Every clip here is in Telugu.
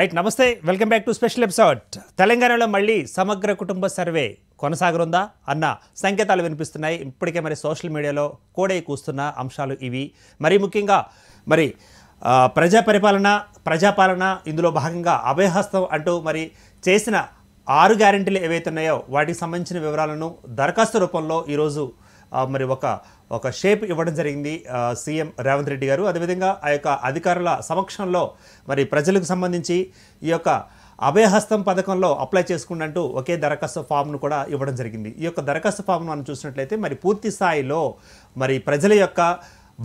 రైట్ నమస్తే welcome back to special episode తెలంగాణలో మళ్ళీ సమగ్ర కుటుంబ సర్వే కొనసాగనుందా అన్న సంకేతాలు వినిపిస్తున్నాయి ఇప్పటికే మరి సోషల్ మీడియాలో కోడై కూస్తున్న అంశాలు ఇవి మరి ముఖ్యంగా మరి ప్రజా పరిపాలన ప్రజాపాలన ఇందులో భాగంగా అభయహస్తం అంటూ మరి చేసిన ఆరు గ్యారంటీలు ఏవైతున్నాయో వాటికి సంబంధించిన వివరాలను దరఖాస్తు రూపంలో ఈరోజు మరి ఒక ఒక షేప్ ఇవ్వడం జరిగింది సీఎం రేవంత్ రెడ్డి గారు అదేవిధంగా ఆ యొక్క అధికారుల సమక్షంలో మరి ప్రజలకు సంబంధించి ఈ యొక్క అభయహస్తం పథకంలో అప్లై చేసుకున్నట్టు ఒకే దరఖాస్తు ఫామ్ను కూడా ఇవ్వడం జరిగింది ఈ యొక్క దరఖాస్తు ఫామ్ను మనం చూసినట్లయితే మరి పూర్తి స్థాయిలో మరి ప్రజల యొక్క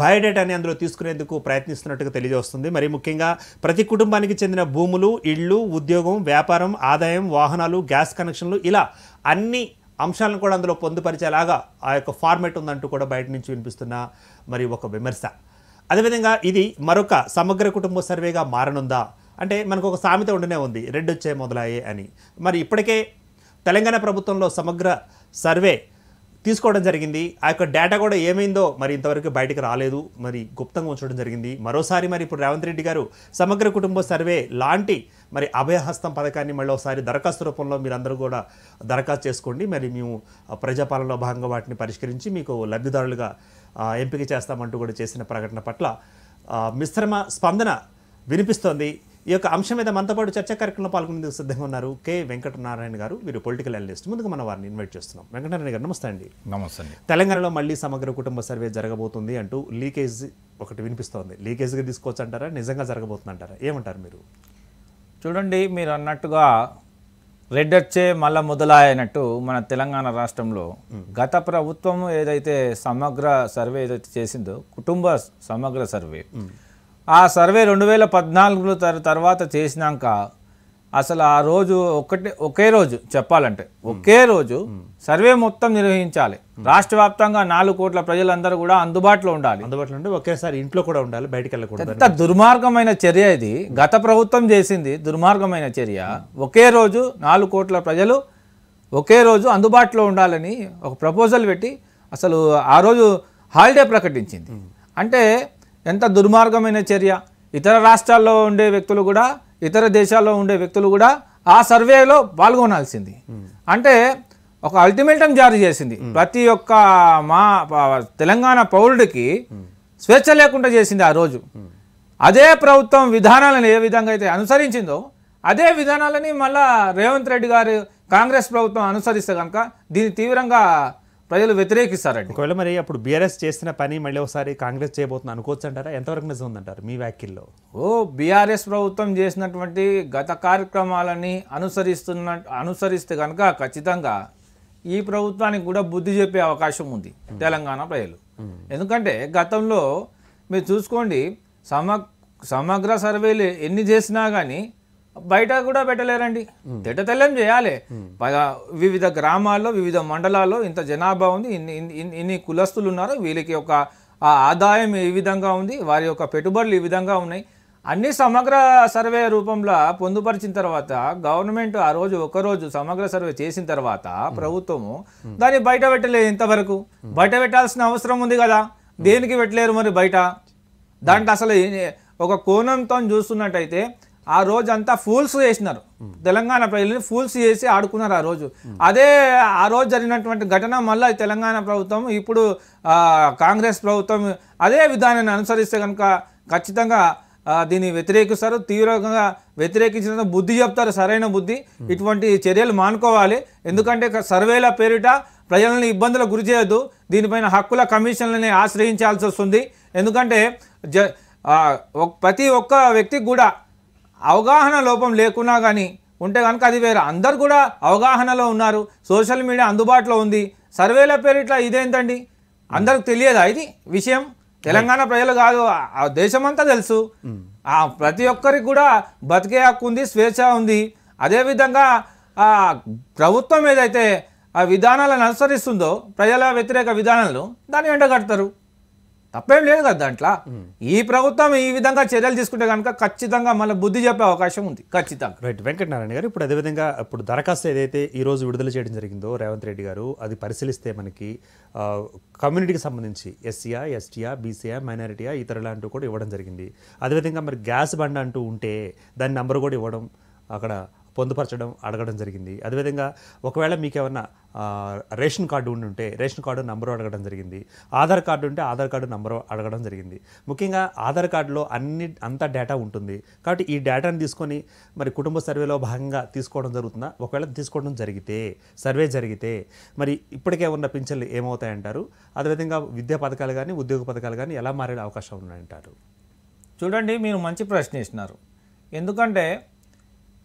బయోడేటాని అందులో తీసుకునేందుకు ప్రయత్నిస్తున్నట్టుగా తెలియజేస్తుంది మరి ముఖ్యంగా ప్రతి కుటుంబానికి చెందిన భూములు ఇళ్ళు ఉద్యోగం వ్యాపారం ఆదాయం వాహనాలు గ్యాస్ కనెక్షన్లు ఇలా అన్ని అంశాలను కూడా అందులో పొందుపరిచేలాగా ఆ యొక్క ఫార్మేట్ ఉందంటూ కూడా బయట నుంచి వినిపిస్తున్న మరి ఒక విమర్శ అదేవిధంగా ఇది మరొక సమగ్ర కుటుంబ సర్వేగా మారనుందా అంటే మనకు ఒక సామెత ఉండనే ఉంది వచ్చే మొదలయ్యే అని మరి ఇప్పటికే తెలంగాణ ప్రభుత్వంలో సమగ్ర సర్వే తీసుకోవడం జరిగింది ఆ యొక్క డేటా కూడా ఏమైందో మరి ఇంతవరకు బయటకు రాలేదు మరి గుప్తంగా ఉంచడం జరిగింది మరోసారి మరి ఇప్పుడు రేవంత్ రెడ్డి గారు సమగ్ర కుటుంబ సర్వే లాంటి మరి అభయహస్తం పథకాన్ని మళ్ళీ ఒకసారి దరఖాస్తు రూపంలో మీరందరూ కూడా దరఖాస్తు చేసుకోండి మరి మేము ప్రజాపాలనలో భాగంగా వాటిని పరిష్కరించి మీకు లబ్ధిదారులుగా ఎంపిక చేస్తామంటూ కూడా చేసిన ప్రకటన పట్ల మిశ్రమ స్పందన వినిపిస్తోంది ఈ యొక్క అంశం మీద మనతో పాటు చర్చా కార్యక్రమంలో పాల్గొనేందుకు సిద్ధంగా ఉన్నారు కే వెంకటనారాయణ గారు మీరు పొలిటికల్ అనలిస్ట్ ముందుగా మన వారిని ఇన్వైట్ చేస్తున్నాం వెంకటనారాయణ గారు నమస్తే అండి నమస్తే అండి తెలంగాణలో మళ్ళీ సమగ్ర కుటుంబ సర్వే జరగబోతుంది అంటూ లీకేజ్ ఒకటి వినిపిస్తోంది లీకేజ్గా తీసుకోవచ్చు అంటారా నిజంగా జరగబోతుంది అంటారా ఏమంటారు మీరు చూడండి మీరు అన్నట్టుగా రెడ్డొచ్చే మల్ల మొదలైనట్టు మన తెలంగాణ రాష్ట్రంలో గత ప్రభుత్వం ఏదైతే సమగ్ర సర్వే ఏదైతే చేసిందో కుటుంబ సమగ్ర సర్వే ఆ సర్వే రెండు వేల పద్నాలుగులో తర్వాత చేసినాక అసలు ఆ రోజు ఒకటి ఒకే రోజు చెప్పాలంటే ఒకే రోజు సర్వే మొత్తం నిర్వహించాలి రాష్ట్ర వ్యాప్తంగా నాలుగు కోట్ల ప్రజలందరూ కూడా అందుబాటులో ఉండాలి అందుబాటులో ఉంటే ఒకేసారి ఇంట్లో కూడా ఉండాలి బయటకు వెళ్ళకూడదు ఎంత దుర్మార్గమైన చర్య ఇది గత ప్రభుత్వం చేసింది దుర్మార్గమైన చర్య ఒకే రోజు నాలుగు కోట్ల ప్రజలు ఒకే రోజు అందుబాటులో ఉండాలని ఒక ప్రపోజల్ పెట్టి అసలు ఆ రోజు హాలిడే ప్రకటించింది అంటే ఎంత దుర్మార్గమైన చర్య ఇతర రాష్ట్రాల్లో ఉండే వ్యక్తులు కూడా ఇతర దేశాల్లో ఉండే వ్యక్తులు కూడా ఆ సర్వేలో పాల్గొనాల్సింది అంటే ఒక అల్టిమేటం జారీ చేసింది ప్రతి ఒక్క మా తెలంగాణ పౌరుడికి స్వేచ్ఛ లేకుండా చేసింది ఆ రోజు అదే ప్రభుత్వం విధానాలను ఏ విధంగా అయితే అనుసరించిందో అదే విధానాలని మళ్ళా రేవంత్ రెడ్డి గారు కాంగ్రెస్ ప్రభుత్వం అనుసరిస్తే కనుక దీన్ని తీవ్రంగా ప్రజలు వ్యతిరేకిస్తారండి ఒకవేళ మరి అప్పుడు బీఆర్ఎస్ చేసిన పని మళ్ళీ ఒకసారి కాంగ్రెస్ చేయబోతుంది అనుకోవచ్చు అంటారా ఎంతవరకు నిజం ఉందంటారు మీ వ్యాఖ్యల్లో ఓ బీఆర్ఎస్ ప్రభుత్వం చేసినటువంటి గత కార్యక్రమాలని అనుసరిస్తున్న అనుసరిస్తే కనుక ఖచ్చితంగా ఈ ప్రభుత్వానికి కూడా బుద్ధి చెప్పే అవకాశం ఉంది తెలంగాణ ప్రజలు ఎందుకంటే గతంలో మీరు చూసుకోండి సమ సమగ్ర సర్వేలు ఎన్ని చేసినా కానీ బయట కూడా పెట్టలేరండి తిట్టతెల్లం చేయాలి వివిధ గ్రామాల్లో వివిధ మండలాల్లో ఇంత జనాభా ఉంది ఇన్ని ఇన్ని కులస్తులు ఉన్నారు వీళ్ళకి ఒక ఆదాయం ఏ విధంగా ఉంది వారి యొక్క పెట్టుబడులు ఈ విధంగా ఉన్నాయి అన్ని సమగ్ర సర్వే రూపంలో పొందుపరిచిన తర్వాత గవర్నమెంట్ ఆ రోజు ఒకరోజు సమగ్ర సర్వే చేసిన తర్వాత ప్రభుత్వము దాన్ని బయట పెట్టలేదు ఇంతవరకు బయట పెట్టాల్సిన అవసరం ఉంది కదా దేనికి పెట్టలేరు మరి బయట దాంట్లో అసలు ఒక కోణంతో చూస్తున్నట్టయితే ఆ రోజంతా ఫూల్స్ చేసినారు తెలంగాణ ప్రజల్ని ఫూల్స్ చేసి ఆడుకున్నారు ఆ రోజు అదే ఆ రోజు జరిగినటువంటి ఘటన మళ్ళీ తెలంగాణ ప్రభుత్వం ఇప్పుడు కాంగ్రెస్ ప్రభుత్వం అదే విధానాన్ని అనుసరిస్తే కనుక ఖచ్చితంగా దీన్ని వ్యతిరేకిస్తారు తీవ్రంగా వ్యతిరేకించిన బుద్ధి చెప్తారు సరైన బుద్ధి ఇటువంటి చర్యలు మానుకోవాలి ఎందుకంటే సర్వేల పేరిట ప్రజలను ఇబ్బందులకు గురి చేయొద్దు దీనిపైన హక్కుల కమిషన్లని ఆశ్రయించాల్సి వస్తుంది ఎందుకంటే ప్రతి ఒక్క వ్యక్తికి కూడా అవగాహన లోపం లేకున్నా కానీ ఉంటే కనుక అది వేరే అందరు కూడా అవగాహనలో ఉన్నారు సోషల్ మీడియా అందుబాటులో ఉంది సర్వేల పేరు ఇట్లా ఇదేంటండి అందరికి తెలియదా ఇది విషయం తెలంగాణ ప్రజలు కాదు దేశమంతా తెలుసు ఆ ప్రతి ఒక్కరికి కూడా బతికే హక్కు ఉంది స్వేచ్ఛ ఉంది అదేవిధంగా ప్రభుత్వం ఏదైతే ఆ విధానాలను అనుసరిస్తుందో ప్రజల వ్యతిరేక విధానాలను దాన్ని ఎండగడతారు తప్పేం లేదు కదా దాంట్లో ఈ ప్రభుత్వం ఈ విధంగా చర్యలు తీసుకుంటే కనుక ఖచ్చితంగా మళ్ళీ బుద్ధి చెప్పే అవకాశం ఉంది ఖచ్చితంగా రైట్ వెంకటనారాయణ గారు ఇప్పుడు అదేవిధంగా ఇప్పుడు దరఖాస్తు ఏదైతే ఈ రోజు విడుదల చేయడం జరిగిందో రేవంత్ రెడ్డి గారు అది పరిశీలిస్తే మనకి కమ్యూనిటీకి సంబంధించి ఎస్సీయా ఎస్టీయా బీసీయా మైనారిటీయా ఇతరులు అంటూ కూడా ఇవ్వడం జరిగింది అదేవిధంగా మరి గ్యాస్ బండ్ అంటూ ఉంటే దాని నెంబర్ కూడా ఇవ్వడం అక్కడ పొందుపరచడం అడగడం జరిగింది అదేవిధంగా ఒకవేళ మీకు ఏమన్నా రేషన్ కార్డు ఉంటే రేషన్ కార్డు నంబరు అడగడం జరిగింది ఆధార్ కార్డు ఉంటే ఆధార్ కార్డు నంబరు అడగడం జరిగింది ముఖ్యంగా ఆధార్ కార్డులో అన్ని అంతా డేటా ఉంటుంది కాబట్టి ఈ డేటాను తీసుకొని మరి కుటుంబ సర్వేలో భాగంగా తీసుకోవడం జరుగుతుందా ఒకవేళ తీసుకోవడం జరిగితే సర్వే జరిగితే మరి ఇప్పటికే ఉన్న పింఛన్లు ఏమవుతాయంటారు అదేవిధంగా విద్యా పథకాలు కానీ ఉద్యోగ పథకాలు కానీ ఎలా మారే అవకాశం ఉందంటారు చూడండి మీరు మంచి ప్రశ్న ఇస్తున్నారు ఎందుకంటే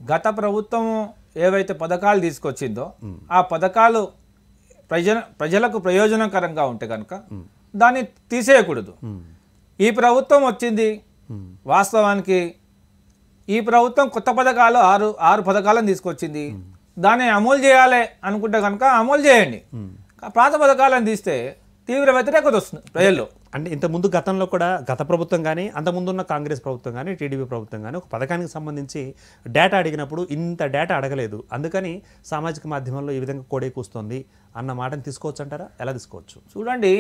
గత ప్రభుత్వం ఏవైతే పథకాలు తీసుకొచ్చిందో ఆ పథకాలు ప్రజ ప్రజలకు ప్రయోజనకరంగా ఉంటే కనుక దాన్ని తీసేయకూడదు ఈ ప్రభుత్వం వచ్చింది వాస్తవానికి ఈ ప్రభుత్వం కొత్త పథకాలు ఆరు ఆరు పథకాలను తీసుకొచ్చింది దాన్ని అమలు చేయాలి అనుకుంటే కనుక అమలు చేయండి పాత పథకాలను తీస్తే తీవ్ర వ్యతిరేకత వస్తుంది ప్రజల్లో అంటే ఇంతకుముందు గతంలో కూడా గత ప్రభుత్వం కానీ అంతకుముందున్న కాంగ్రెస్ ప్రభుత్వం కానీ టీడీపీ ప్రభుత్వం కానీ ఒక పథకానికి సంబంధించి డేటా అడిగినప్పుడు ఇంత డేటా అడగలేదు అందుకని సామాజిక మాధ్యమంలో ఈ విధంగా కోడే కూస్తుంది అన్న మాటను తీసుకోవచ్చు అంటారా ఎలా తీసుకోవచ్చు చూడండి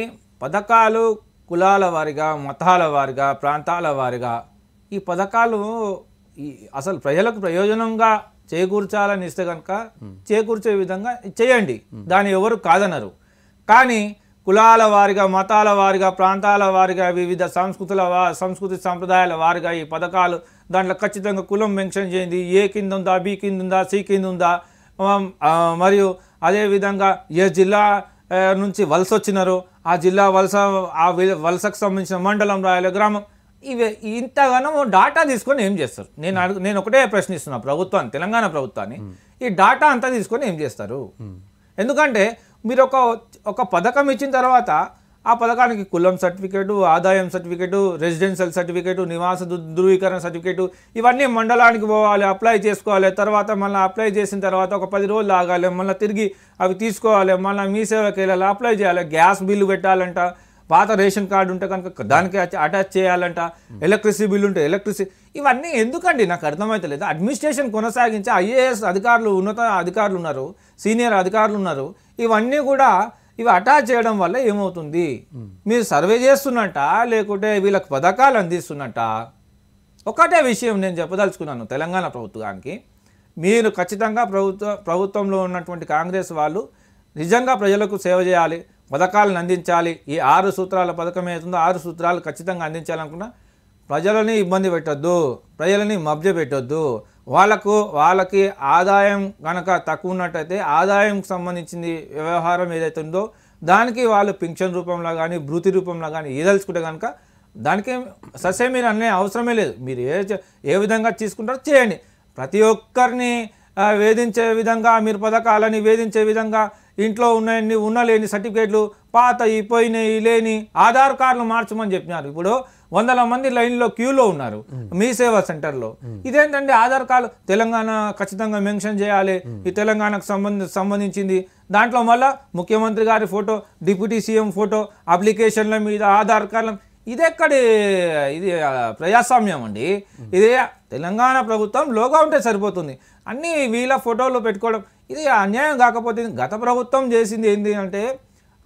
పథకాలు కులాల వారిగా మతాల వారిగా ప్రాంతాల వారిగా ఈ పథకాలు ఈ అసలు ప్రజలకు ప్రయోజనంగా చేకూర్చాలని ఇస్తే కనుక చేకూర్చే విధంగా చేయండి దాని ఎవరు కాదనరు కానీ కులాల వారిగా మతాల వారిగా ప్రాంతాల వారిగా వివిధ సంస్కృతుల వా సంస్కృతి సంప్రదాయాల వారిగా ఈ పథకాలు దాంట్లో ఖచ్చితంగా కులం మెన్షన్ చేయింది ఏ కింద ఉందా బి కింద ఉందా సి కింద ఉందా మరియు అదేవిధంగా ఏ జిల్లా నుంచి వలస వచ్చినారో ఆ జిల్లా వలస ఆ వలసకు సంబంధించిన మండలం రాయల గ్రామం ఇవి ఇంతగానో డాటా తీసుకొని ఏం చేస్తారు నేను అడుగు నేను ఒకటే ప్రశ్నిస్తున్నా ప్రభుత్వాన్ని తెలంగాణ ప్రభుత్వాన్ని ఈ డాటా అంతా తీసుకొని ఏం చేస్తారు ఎందుకంటే మీరు ఒక ఒక పథకం ఇచ్చిన తర్వాత ఆ పథకానికి కులం సర్టిఫికేటు ఆదాయం సర్టిఫికేటు రెసిడెన్షియల్ సర్టిఫికేటు నివాస ధృవీకరణ సర్టిఫికేటు ఇవన్నీ మండలానికి పోవాలి అప్లై చేసుకోవాలి తర్వాత మళ్ళీ అప్లై చేసిన తర్వాత ఒక పది రోజులు ఆగాలి మళ్ళీ తిరిగి అవి తీసుకోవాలి మళ్ళీ మీ సేవకి వెళ్ళాలి అప్లై చేయాలి గ్యాస్ బిల్లు పెట్టాలంట పాత రేషన్ కార్డు ఉంటే కనుక దానికి అటాచ్ చేయాలంట ఎలక్ట్రిసిటీ బిల్లు ఉంటే ఎలక్ట్రిసిటీ ఇవన్నీ ఎందుకండి నాకు అర్థమవుతలేదు అడ్మినిస్ట్రేషన్ కొనసాగించే ఐఏఎస్ అధికారులు ఉన్నత అధికారులు ఉన్నారు సీనియర్ అధికారులు ఉన్నారు ఇవన్నీ కూడా ఇవి అటాచ్ చేయడం వల్ల ఏమవుతుంది మీరు సర్వే చేస్తున్నట్ట లేకుంటే వీళ్ళకి పథకాలు అందిస్తున్నట్ట ఒకటే విషయం నేను చెప్పదలుచుకున్నాను తెలంగాణ ప్రభుత్వానికి మీరు ఖచ్చితంగా ప్రభుత్వ ప్రభుత్వంలో ఉన్నటువంటి కాంగ్రెస్ వాళ్ళు నిజంగా ప్రజలకు సేవ చేయాలి పథకాలను అందించాలి ఈ ఆరు సూత్రాల పథకం ఏదైతుందో ఆరు సూత్రాలు ఖచ్చితంగా అందించాలనుకున్నా ప్రజలని ఇబ్బంది పెట్టొద్దు ప్రజలని మభ్య పెట్టొద్దు వాళ్ళకు వాళ్ళకి ఆదాయం కనుక తక్కువ ఉన్నట్టయితే ఆదాయంకి సంబంధించింది వ్యవహారం ఏదైతే ఉందో దానికి వాళ్ళు పింఛన్ రూపంలో కానీ భృతి రూపంలో కానీ ఏదలుచుకుంటే కనుక దానికి ససే మీరు అనే అవసరమే లేదు మీరు ఏ ఏ విధంగా తీసుకుంటారో చేయండి ప్రతి ఒక్కరిని వేధించే విధంగా మీరు పథకాలని వేధించే విధంగా ఇంట్లో ఉన్నాయని ఉన్న సర్టిఫికేట్లు పాత ఈ పోయినాయి లేని ఆధార్ కార్డులు మార్చమని చెప్పినారు ఇప్పుడు వందల మంది లైన్లో క్యూలో ఉన్నారు మీ సేవా సెంటర్లో ఇదేంటంటే ఆధార్ కార్డు తెలంగాణ ఖచ్చితంగా మెన్షన్ చేయాలి ఈ తెలంగాణకు సంబంధి సంబంధించింది దాంట్లో మళ్ళీ ముఖ్యమంత్రి గారి ఫోటో డిప్యూటీ సీఎం ఫోటో అప్లికేషన్ల మీద ఆధార్ కార్డు ఇది ఎక్కడి ఇది ప్రజాస్వామ్యం అండి ఇది తెలంగాణ ప్రభుత్వం లోగా ఉంటే సరిపోతుంది అన్నీ వీళ్ళ ఫోటోలు పెట్టుకోవడం ఇది అన్యాయం కాకపోతే గత ప్రభుత్వం చేసింది ఏంటి అంటే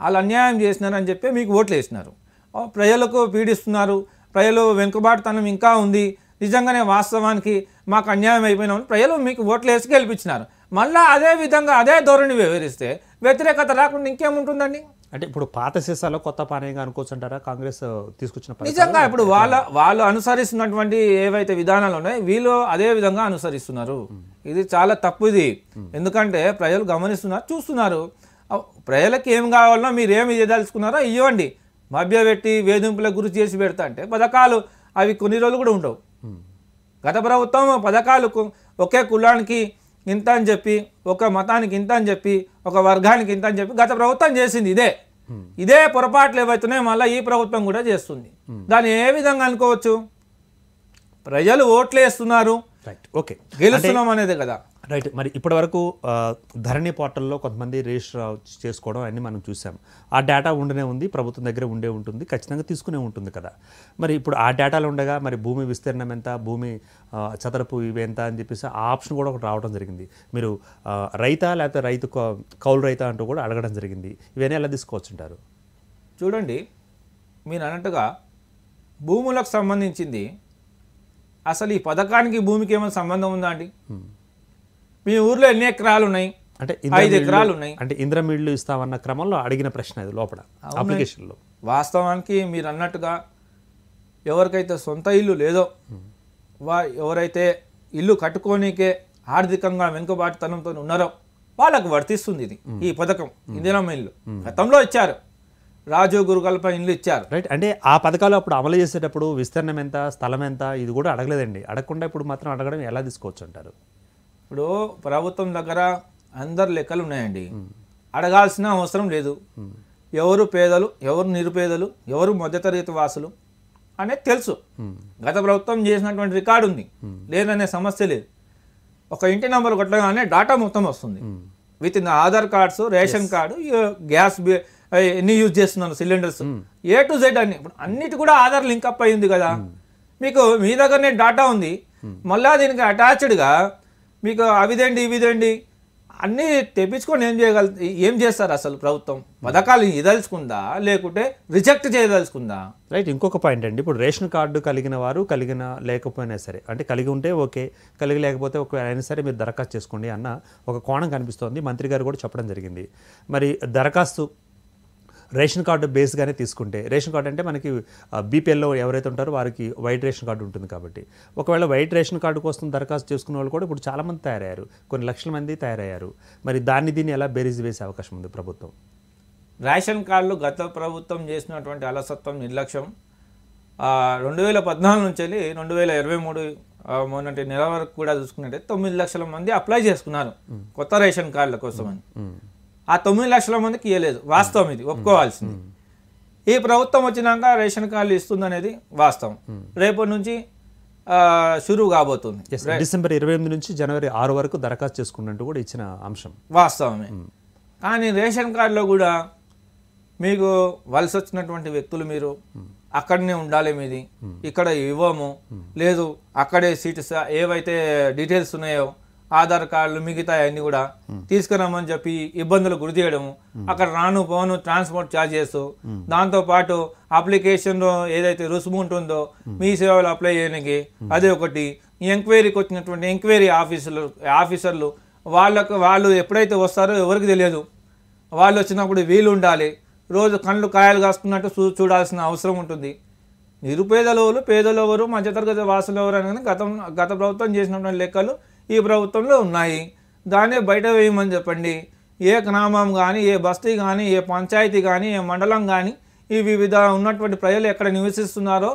వాళ్ళు అన్యాయం చేసినారని చెప్పి మీకు ఓట్లు వేసినారు ప్రజలకు పీడిస్తున్నారు ప్రజలు వెనుకబాటుతనం ఇంకా ఉంది నిజంగానే వాస్తవానికి మాకు అన్యాయం అయిపోయినామని ప్రజలు మీకు ఓట్లు వేసి గెలిపించినారు మళ్ళీ అదే విధంగా అదే ధోరణి వివరిస్తే వ్యతిరేకత రాకుండా ఇంకేముంటుందండి అంటే ఇప్పుడు పాత సీసాలో కొత్త పానీయంగా అనుకోవచ్చుంటారా కాంగ్రెస్ తీసుకొచ్చిన నిజంగా ఇప్పుడు వాళ్ళ వాళ్ళు అనుసరిస్తున్నటువంటి ఏవైతే విధానాలు ఉన్నాయో వీళ్ళు అదే విధంగా అనుసరిస్తున్నారు ఇది చాలా తప్పు ఇది ఎందుకంటే ప్రజలు గమనిస్తున్నారు చూస్తున్నారు ప్రజలకు ఏం కావాలన్నా మీరు ఏమి చేయదలుచుకున్నారో ఇవ్వండి మభ్యపెట్టి వేధింపులకు గురి చేసి పెడతా అంటే పథకాలు అవి కొన్ని రోజులు కూడా ఉండవు గత ప్రభుత్వం పథకాలు ఒకే కులానికి ఇంత అని చెప్పి ఒక మతానికి ఇంత అని చెప్పి ఒక వర్గానికి ఇంత అని చెప్పి గత ప్రభుత్వం చేసింది ఇదే ఇదే పొరపాట్లు ఏవైతున్నాయో మళ్ళీ ఈ ప్రభుత్వం కూడా చేస్తుంది దాన్ని ఏ విధంగా అనుకోవచ్చు ప్రజలు ఓట్లు వేస్తున్నారు ఓకే గెలుస్తున్నాం అనేది కదా రైట్ మరి ఇప్పటి వరకు ధరణి పోర్టల్లో కొంతమంది రిజిస్టర్ చేసుకోవడం అన్నీ మనం చూసాం ఆ డేటా ఉండనే ఉంది ప్రభుత్వం దగ్గర ఉండే ఉంటుంది ఖచ్చితంగా తీసుకునే ఉంటుంది కదా మరి ఇప్పుడు ఆ డేటాలు ఉండగా మరి భూమి విస్తీర్ణం ఎంత భూమి చదరపు ఇవి ఎంత అని చెప్పేసి ఆ ఆప్షన్ కూడా ఒకటి రావడం జరిగింది మీరు రైతా లేకపోతే రైతు కౌలు రైతా అంటూ కూడా అడగడం జరిగింది ఇవన్నీ ఎలా తీసుకోవచ్చుంటారు చూడండి మీరు అన్నట్టుగా భూములకు సంబంధించింది అసలు ఈ పథకానికి భూమికి ఏమైనా సంబంధం ఉందా అండి మీ ఊర్లో ఎన్ని ఎకరాలు ఉన్నాయి అంటే ఐదు ఎకరాలు ఉన్నాయి అంటే ఇంద్రమిళ్ళు ఇస్తామన్న క్రమంలో అడిగిన ప్రశ్న అది లోపల అప్లికేషన్లో వాస్తవానికి మీరు అన్నట్టుగా ఎవరికైతే సొంత ఇల్లు లేదో hmm. వా ఎవరైతే ఇల్లు కట్టుకోనికే ఆర్థికంగా వెనుకబాటుతనంతో ఉన్నారో వాళ్ళకు వర్తిస్తుంది ఇది hmm. ఈ పథకం hmm. ఇందిరమ్మ ఇల్లు గతంలో ఇచ్చారు రాజు గురుకల్ప ఇల్లు ఇచ్చారు రైట్ అంటే ఆ పథకాలు అప్పుడు అమలు చేసేటప్పుడు విస్తీర్ణం ఎంత స్థలం ఎంత ఇది కూడా అడగలేదండి అడగకుండా ఇప్పుడు మాత్రం అడగడం ఎలా తీసుకోవచ్చు అంటారు ఇప్పుడు ప్రభుత్వం దగ్గర అందరు లెక్కలు ఉన్నాయండి అడగాల్సిన అవసరం లేదు ఎవరు పేదలు ఎవరు నిరుపేదలు ఎవరు మధ్యతరగతి వాసులు అనేది తెలుసు గత ప్రభుత్వం చేసినటువంటి రికార్డు ఉంది లేదనే సమస్య లేదు ఒక ఇంటి నెంబర్ కొట్టగానే డాటా మొత్తం వస్తుంది within Aadhaar cards ration card gas ఎన్ని యూజ్ చేస్తున్నాను cylinders hmm. A to Z అన్ని ఇప్పుడు అన్నిటి కూడా ఆధార్ లింక్ అప్ అయింది కదా hmm. మీకు మీ దగ్గరనే డాటా ఉంది hmm. మళ్ళా దీనికి అటాచ్డ్గా మీకు అవిదండి ఇవిదండి అన్నీ తెప్పించుకొని ఏం చేయగల ఏం చేస్తారు అసలు ప్రభుత్వం పథకాలు ఇదలుచుకుందా లేకుంటే రిజెక్ట్ చేయదలుచుకుందా రైట్ ఇంకొక పాయింట్ అండి ఇప్పుడు రేషన్ కార్డు కలిగిన వారు కలిగిన లేకపోయినా సరే అంటే కలిగి ఉంటే ఓకే కలిగి లేకపోతే ఒక అయినా సరే మీరు దరఖాస్తు చేసుకోండి అన్న ఒక కోణం కనిపిస్తోంది మంత్రి గారు కూడా చెప్పడం జరిగింది మరి దరఖాస్తు రేషన్ కార్డు బేస్గానే తీసుకుంటే రేషన్ కార్డు అంటే మనకి బీపీఎల్లో ఎవరైతే ఉంటారో వారికి వైట్ రేషన్ కార్డు ఉంటుంది కాబట్టి ఒకవేళ వైట్ రేషన్ కార్డు కోసం దరఖాస్తు చేసుకున్న వాళ్ళు కూడా ఇప్పుడు చాలామంది తయారయ్యారు కొన్ని లక్షల మంది తయారయ్యారు మరి దాన్ని దీన్ని ఎలా బేరీజ్ వేసే అవకాశం ఉంది ప్రభుత్వం రేషన్ కార్డులు గత ప్రభుత్వం చేసినటువంటి అలసత్వం నిర్లక్ష్యం రెండు వేల పద్నాలుగు నుంచి వెళ్ళి రెండు వేల ఇరవై మూడు మొన్నటి నెల వరకు కూడా చూసుకున్నట్టే తొమ్మిది లక్షల మంది అప్లై చేసుకున్నారు కొత్త రేషన్ కార్డుల కోసం అని ఆ తొమ్మిది లక్షల మందికి ఇవ్వలేదు వాస్తవం ఇది ఒప్పుకోవాల్సింది ఈ ప్రభుత్వం వచ్చినాక రేషన్ కార్డులు ఇస్తుంది అనేది వాస్తవం రేపటి నుంచి షురువు కాబోతుంది డిసెంబర్ ఇరవై ఎనిమిది నుంచి జనవరి ఆరు వరకు దరఖాస్తు చేసుకున్నట్టు కూడా ఇచ్చిన అంశం వాస్తవమే కానీ రేషన్ కార్డులో కూడా మీకు వలస వచ్చినటువంటి వ్యక్తులు మీరు అక్కడనే ఉండాలి మీది ఇక్కడ ఇవ్వము లేదు అక్కడే సీట్స్ ఏవైతే డీటెయిల్స్ ఉన్నాయో ఆధార్ కార్డులు మిగతా అన్ని కూడా తీసుకురామని చెప్పి ఇబ్బందులు గురి చేయడము అక్కడ రాను పోను ట్రాన్స్పోర్ట్ ఛార్జెస్ దాంతోపాటు అప్లికేషన్లో ఏదైతే రుసుము ఉంటుందో మీ సేవలు అప్లై చేయడానికి అదే ఒకటి ఎంక్వైరీకి వచ్చినటువంటి ఎంక్వైరీ ఆఫీసులు ఆఫీసర్లు వాళ్ళకు వాళ్ళు ఎప్పుడైతే వస్తారో ఎవరికి తెలియదు వాళ్ళు వచ్చినప్పుడు వీలు ఉండాలి రోజు కళ్ళు కాయలు కాసుకున్నట్టు చూ చూడాల్సిన అవసరం ఉంటుంది నిరుపేదలు పేదలు ఎవరు మధ్యతరగతి వాసులు ఎవరు అని గతం గత ప్రభుత్వం చేసినటువంటి లెక్కలు ఈ ప్రభుత్వంలో ఉన్నాయి దాన్నే బయట వేయమని చెప్పండి ఏ గ్రామం కానీ ఏ బస్తీ కానీ ఏ పంచాయతీ కానీ ఏ మండలం కానీ ఈ వివిధ ఉన్నటువంటి ప్రజలు ఎక్కడ నివసిస్తున్నారో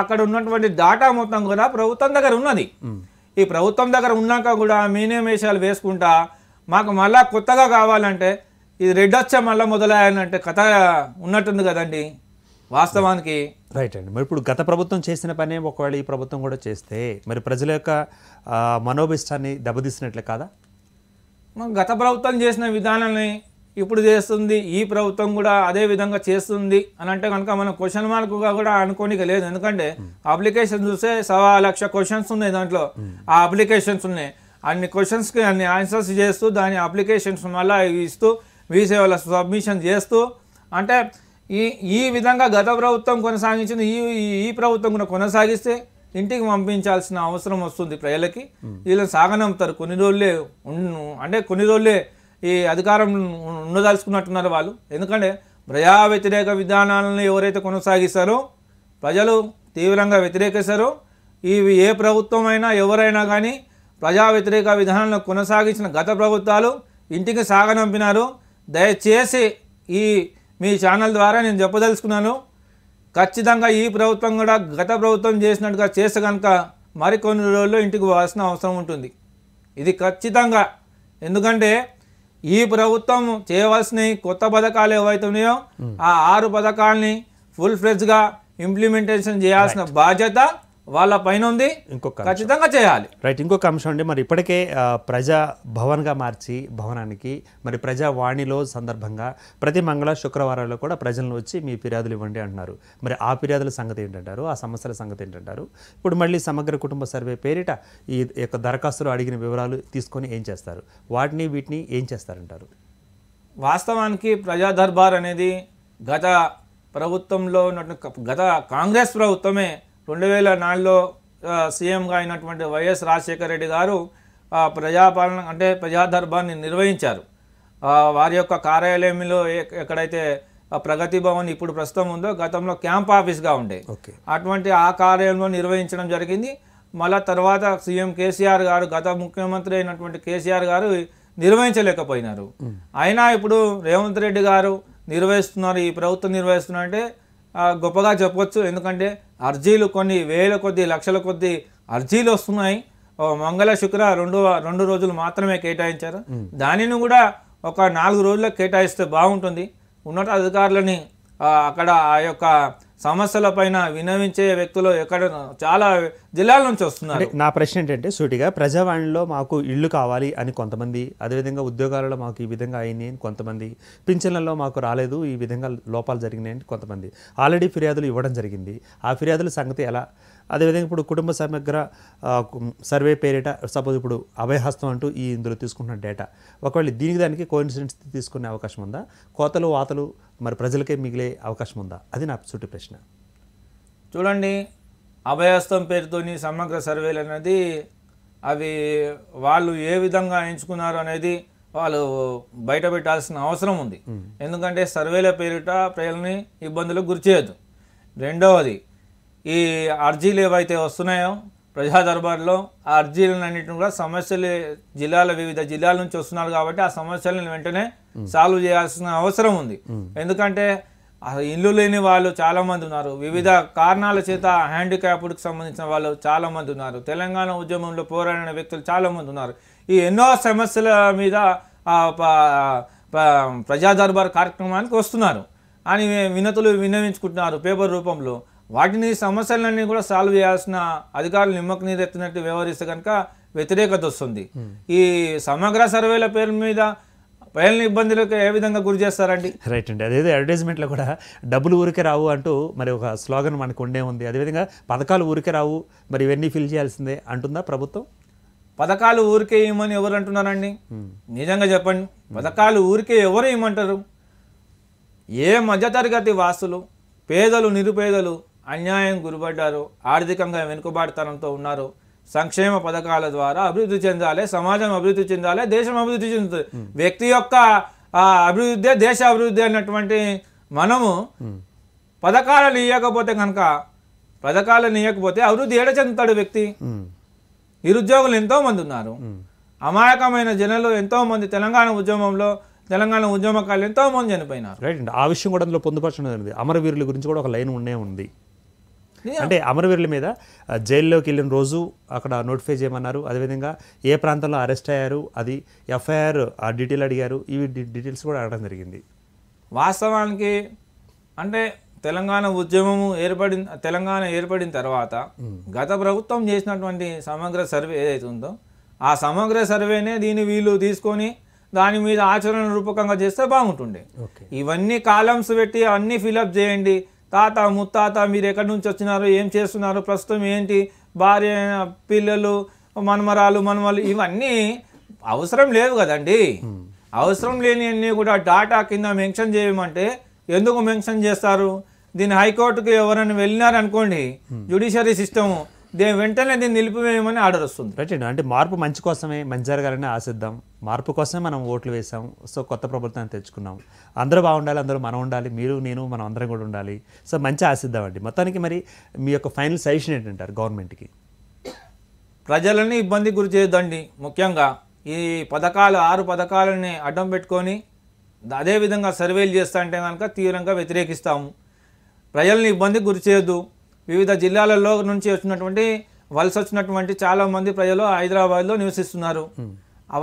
అక్కడ ఉన్నటువంటి డాటా మొత్తం కూడా ప్రభుత్వం దగ్గర ఉన్నది hmm. ఈ ప్రభుత్వం దగ్గర ఉన్నాక కూడా మీనే మేషాలు వేసుకుంటా మాకు మళ్ళా కొత్తగా కావాలంటే ఇది రెడ్ వచ్చే మళ్ళీ మొదలయ్యానంటే కథ ఉన్నట్టుంది కదండి వాస్తవానికి రైట్ అండి మరి ఇప్పుడు గత ప్రభుత్వం చేసిన పనే ఒకవేళ ఈ ప్రభుత్వం కూడా చేస్తే మరి ప్రజల యొక్క మనోభిష్టాన్ని దెబ్బతీసినట్లే కాదా గత ప్రభుత్వం చేసిన విధానాన్ని ఇప్పుడు చేస్తుంది ఈ ప్రభుత్వం కూడా అదే విధంగా చేస్తుంది అని అంటే కనుక మనం క్వశ్చన్ మార్క్గా కూడా అనుకోనిక లేదు ఎందుకంటే అప్లికేషన్ hmm. చూస్తే సవా లక్ష క్వశ్చన్స్ ఉన్నాయి దాంట్లో hmm. ఆ అప్లికేషన్స్ ఉన్నాయి అన్ని క్వశ్చన్స్కి అన్ని ఆన్సర్స్ చేస్తూ దాని అప్లికేషన్స్ మళ్ళీ ఇస్తూ మీ సేవల సబ్మిషన్ చేస్తూ అంటే ఈ ఈ విధంగా గత ప్రభుత్వం కొనసాగించింది ఈ ఈ ప్రభుత్వం కూడా కొనసాగిస్తే ఇంటికి పంపించాల్సిన అవసరం వస్తుంది ప్రజలకి వీళ్ళని సాగనంపుతారు కొన్ని రోజులే అంటే కొన్ని రోజులే ఈ అధికారం ఉండదలుచుకున్నట్టున్నారు వాళ్ళు ఎందుకంటే ప్రజా వ్యతిరేక విధానాలను ఎవరైతే కొనసాగిస్తారో ప్రజలు తీవ్రంగా వ్యతిరేకిస్తారో ఇవి ఏ ప్రభుత్వం అయినా ఎవరైనా కానీ ప్రజా వ్యతిరేక విధానాలను కొనసాగించిన గత ప్రభుత్వాలు ఇంటికి సాగనంపినారు దయచేసి ఈ మీ ఛానల్ ద్వారా నేను చెప్పదలుచుకున్నాను ఖచ్చితంగా ఈ ప్రభుత్వం కూడా గత ప్రభుత్వం చేసినట్టుగా చేస్తే కనుక మరికొన్ని రోజుల్లో ఇంటికి పోవాల్సిన అవసరం ఉంటుంది ఇది ఖచ్చితంగా ఎందుకంటే ఈ ప్రభుత్వం చేయవలసిన కొత్త పథకాలు ఏవైతే ఉన్నాయో ఆ ఆరు పథకాలని ఫుల్ ఫ్లెజ్గా ఇంప్లిమెంటేషన్ చేయాల్సిన బాధ్యత వాళ్ళ పైన ఉంది ఇంకొక ఖచ్చితంగా చేయాలి రైట్ ఇంకొక అంశం అండి మరి ఇప్పటికే ప్రజా భవన్గా మార్చి భవనానికి మరి ప్రజావాణిలో సందర్భంగా ప్రతి మంగళ శుక్రవారాల్లో కూడా ప్రజలను వచ్చి మీ ఫిర్యాదులు ఇవ్వండి అంటున్నారు మరి ఆ ఫిర్యాదుల సంగతి ఏంటంటారు ఆ సమస్యల సంగతి ఏంటంటారు ఇప్పుడు మళ్ళీ సమగ్ర కుటుంబ సర్వే పేరిట ఈ యొక్క దరఖాస్తులు అడిగిన వివరాలు తీసుకొని ఏం చేస్తారు వాటిని వీటిని ఏం చేస్తారంటారు వాస్తవానికి ప్రజా దర్బార్ అనేది గత ప్రభుత్వంలో ఉన్నటువంటి గత కాంగ్రెస్ ప్రభుత్వమే రెండు వేల నాలుగులో సీఎంగా అయినటువంటి వైఎస్ రాజశేఖర రెడ్డి గారు ప్రజాపాలన అంటే ప్రజాదర్బాన్ని నిర్వహించారు వారి యొక్క కార్యాలయంలో ఎక్కడైతే ప్రగతి భవన్ ఇప్పుడు ప్రస్తుతం ఉందో గతంలో క్యాంప్ ఆఫీస్గా ఉండే అటువంటి ఆ కార్యాలయంలో నిర్వహించడం జరిగింది మళ్ళా తర్వాత సీఎం కేసీఆర్ గారు గత ముఖ్యమంత్రి అయినటువంటి కేసీఆర్ గారు నిర్వహించలేకపోయినారు అయినా ఇప్పుడు రేవంత్ రెడ్డి గారు నిర్వహిస్తున్నారు ఈ ప్రభుత్వం నిర్వహిస్తున్నారంటే గొప్పగా చెప్పవచ్చు ఎందుకంటే అర్జీలు కొన్ని వేల కొద్ది లక్షల కొద్ది అర్జీలు వస్తున్నాయి మంగళ శుక్ర రెండు రెండు రోజులు మాత్రమే కేటాయించారు దానిని కూడా ఒక నాలుగు రోజులకు కేటాయిస్తే బాగుంటుంది ఉన్నత అధికారులని అక్కడ ఆ యొక్క సమస్యలపైన వినవించే వ్యక్తులు ఎక్కడ చాలా జిల్లాల నుంచి వస్తున్నారు నా ప్రశ్న ఏంటంటే సూటిగా ప్రజావాణిలో మాకు ఇళ్ళు కావాలి అని కొంతమంది అదేవిధంగా ఉద్యోగాలలో మాకు ఈ విధంగా అయింది అని కొంతమంది పింఛన్లలో మాకు రాలేదు ఈ విధంగా లోపాలు జరిగినాయి అని కొంతమంది ఆల్రెడీ ఫిర్యాదులు ఇవ్వడం జరిగింది ఆ ఫిర్యాదుల సంగతి ఎలా అదేవిధంగా ఇప్పుడు కుటుంబ సమగ్ర సర్వే పేరిట సపోజ్ ఇప్పుడు అభయహస్తం అంటూ ఈ ఇందులో తీసుకుంటున్న డేటా ఒకవేళ దీనికి దానికి కోఇన్సిడెన్స్ తీసుకునే అవకాశం ఉందా కోతలు వాతలు మరి ప్రజలకే మిగిలే అవకాశం ఉందా అది నా చుట్టూ ప్రశ్న చూడండి అభయహస్తం పేరుతోని సమగ్ర సర్వేలు అనేది అవి వాళ్ళు ఏ విధంగా ఎంచుకున్నారు అనేది వాళ్ళు బయట పెట్టాల్సిన అవసరం ఉంది ఎందుకంటే సర్వేల పేరిట ప్రజల్ని ఇబ్బందులకు గురిచేయద్దు రెండవది ఈ అర్జీలు ఏవైతే వస్తున్నాయో ప్రజా దర్బార్లో ఆ అర్జీలన్నింటిని కూడా సమస్యలు జిల్లాల వివిధ జిల్లాల నుంచి వస్తున్నారు కాబట్టి ఆ సమస్యలను వెంటనే సాల్వ్ చేయాల్సిన అవసరం ఉంది ఎందుకంటే ఇల్లు లేని వాళ్ళు చాలామంది ఉన్నారు వివిధ కారణాల చేత హ్యాండిక్యాప్డ్కి సంబంధించిన వాళ్ళు చాలామంది ఉన్నారు తెలంగాణ ఉద్యమంలో పోరాడిన వ్యక్తులు చాలామంది ఉన్నారు ఈ ఎన్నో సమస్యల మీద ప్రజా దర్బార్ కార్యక్రమానికి వస్తున్నారు అని వినతులు విన్నవించుకుంటున్నారు పేపర్ రూపంలో వాటిని సమస్యలన్నీ కూడా సాల్వ్ చేయాల్సిన అధికారులు నిమ్మక నీరెత్తినట్టు వ్యవహరిస్తే కనుక వ్యతిరేకత వస్తుంది ఈ సమగ్ర సర్వేల పేరు మీద ప్రయాణ ఇబ్బందులకు ఏ విధంగా గురి చేస్తారండి రైట్ అండి అదేదో అడ్వర్టైజ్మెంట్లో కూడా డబ్బులు ఊరికే రావు అంటూ మరి ఒక స్లోగన్ మనకు ఉండే ఉంది అదేవిధంగా పథకాలు ఊరికే రావు మరి ఇవన్నీ ఫిల్ చేయాల్సిందే అంటుందా ప్రభుత్వం పథకాలు ఊరికే ఇవ్వమని ఎవరు అంటున్నారండి నిజంగా చెప్పండి పథకాలు ఊరికే ఎవరు ఇవ్వమంటారు ఏ మధ్యతరగతి వాసులు పేదలు నిరుపేదలు అన్యాయం గురిపడ్డారు ఆర్థికంగా వెనుకబాటుతనంతో ఉన్నారు సంక్షేమ పథకాల ద్వారా అభివృద్ధి చెందాలి సమాజం అభివృద్ధి చెందాలి దేశం అభివృద్ధి చెందుతుంది వ్యక్తి యొక్క అభివృద్ధి దేశ అభివృద్ధి అన్నటువంటి మనము పథకాలను ఇవ్వకపోతే కనుక పథకాలను ఇవ్వకపోతే అభివృద్ధి ఏడ చెందుతాడు వ్యక్తి నిరుద్యోగులు ఎంతోమంది ఉన్నారు అమాయకమైన జనులు ఎంతోమంది తెలంగాణ ఉద్యమంలో తెలంగాణ ఉద్యమకాలు ఎంతోమంది చనిపోయినారు ఆ విషయం కూడా అందులో పొందుపరచడం జరిగింది అమరవీరుల గురించి కూడా ఒక లైన్ ఉండే ఉంది అంటే అమరవీరుల మీద జైల్లోకి వెళ్ళిన రోజు అక్కడ నోటిఫై చేయమన్నారు అదేవిధంగా ఏ ప్రాంతంలో అరెస్ట్ అయ్యారు అది ఎఫ్ఐఆర్ ఆ డీటెయిల్ అడిగారు ఇవి డీటెయిల్స్ కూడా అడగడం జరిగింది వాస్తవానికి అంటే తెలంగాణ ఉద్యమము ఏర్పడిన తెలంగాణ ఏర్పడిన తర్వాత గత ప్రభుత్వం చేసినటువంటి సమగ్ర సర్వే ఏదైతే ఉందో ఆ సమగ్ర సర్వేనే దీన్ని వీళ్ళు తీసుకొని దాని మీద ఆచరణ రూపకంగా చేస్తే బాగుంటుండే ఇవన్నీ కాలమ్స్ పెట్టి అన్నీ ఫిలప్ చేయండి తాత ముత్తాత మీరు ఎక్కడి నుంచి వచ్చినారు ఏం చేస్తున్నారు ప్రస్తుతం ఏంటి భార్య పిల్లలు మనమరాలు మనమలు ఇవన్నీ అవసరం లేవు కదండి hmm. అవసరం లేనివన్నీ కూడా డాటా కింద మెన్షన్ చేయమంటే ఎందుకు మెన్షన్ చేస్తారు దీని హైకోర్టుకు ఎవరైనా వెళ్ళినారనుకోండి hmm. జ్యుడిషియరీ సిస్టము దేని వెంటనే దీన్ని నిలిపివేయమని ఆర్డర్ వస్తుంది రైట్ అంటే మార్పు మంచి కోసమే మంచి జరగాలని ఆశిద్దాం మార్పు కోసమే మనం ఓట్లు వేసాం సో కొత్త ప్రభుత్వాన్ని తెచ్చుకున్నాం అందరూ బాగుండాలి అందరూ మనం ఉండాలి మీరు నేను మనం అందరం కూడా ఉండాలి సో మంచి ఆశిద్దామండి మొత్తానికి మరి మీ యొక్క ఫైనల్ సజెషన్ ఏంటంటారు గవర్నమెంట్కి ప్రజలని ఇబ్బంది గురి చేయొద్దండి ముఖ్యంగా ఈ పథకాలు ఆరు పథకాలని అడ్డం పెట్టుకొని అదేవిధంగా సర్వేలు చేస్తా అంటే కనుక తీవ్రంగా వ్యతిరేకిస్తాము ప్రజల్ని ఇబ్బందికి గురి చేయొద్దు వివిధ జిల్లాలలో నుంచి వచ్చినటువంటి వలస వచ్చినటువంటి చాలామంది ప్రజలు హైదరాబాద్లో నివసిస్తున్నారు hmm.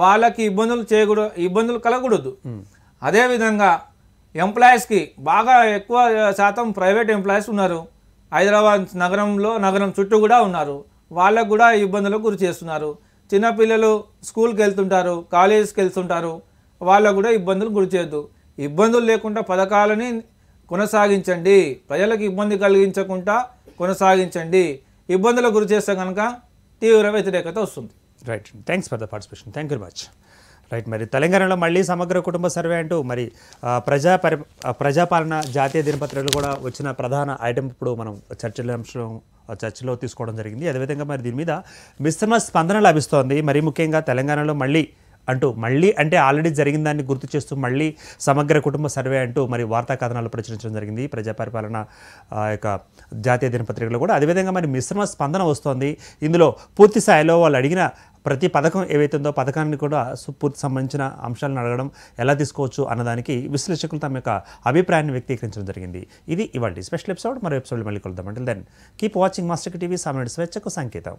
వాళ్ళకి ఇబ్బందులు చేయకూడదు ఇబ్బందులు కలగకూడదు hmm. అదేవిధంగా ఎంప్లాయీస్కి బాగా ఎక్కువ శాతం ప్రైవేట్ ఎంప్లాయీస్ ఉన్నారు హైదరాబాద్ నగరంలో నగరం చుట్టూ కూడా ఉన్నారు వాళ్ళకు కూడా ఇబ్బందులకు గురి చేస్తున్నారు చిన్నపిల్లలు స్కూల్కి వెళ్తుంటారు కాలేజీకి వెళ్తుంటారు వాళ్ళకు కూడా ఇబ్బందులు గురి చేయద్దు ఇబ్బందులు లేకుండా పథకాలని కొనసాగించండి ప్రజలకు ఇబ్బంది కలిగించకుండా కొనసాగించండి ఇబ్బందులకు గురి చేస్తే కనుక తీవ్ర వ్యతిరేకత వస్తుంది right thanks for the participation thank you much right మరి తెలంగాణలో మళ్ళీ సమగ్ర కుటుంబ సర్వే అంటూ మరి ప్రజా పరి ప్రజాపాలన జాతీయ దినపత్రికలు కూడా వచ్చిన ప్రధాన ఐటెం ఇప్పుడు మనం అంశం చర్చలో తీసుకోవడం జరిగింది అదేవిధంగా మరి దీని మీద మిశ్రమ స్పందన లభిస్తోంది మరి ముఖ్యంగా తెలంగాణలో మళ్ళీ అంటూ మళ్ళీ అంటే ఆల్రెడీ జరిగిన దాన్ని గుర్తు చేస్తూ మళ్ళీ సమగ్ర కుటుంబ సర్వే అంటూ మరి వార్తా కథనాలు ప్రచురించడం జరిగింది ప్రజా పరిపాలన యొక్క జాతీయ దినపత్రికలో కూడా అదేవిధంగా మరి మిశ్రమ స్పందన వస్తోంది ఇందులో పూర్తి స్థాయిలో వాళ్ళు అడిగిన ప్రతి పథకం ఏవైతుందో పథకాన్ని కూడా పూర్తి సంబంధించిన అంశాలను అడగడం ఎలా తీసుకోవచ్చు అన్నదానికి విశ్లేషకులు తమ యొక్క అభిప్రాయాన్ని వ్యక్తీకరించడం జరిగింది ఇది ఇవాళ స్పెషల్ ఎపిసోడ్ మరో ఎపిసోడ్ మళ్ళీ కలుద్దాం అంటే then keep watching master TV సమయం స్వేచ్ఛకు సంకేతం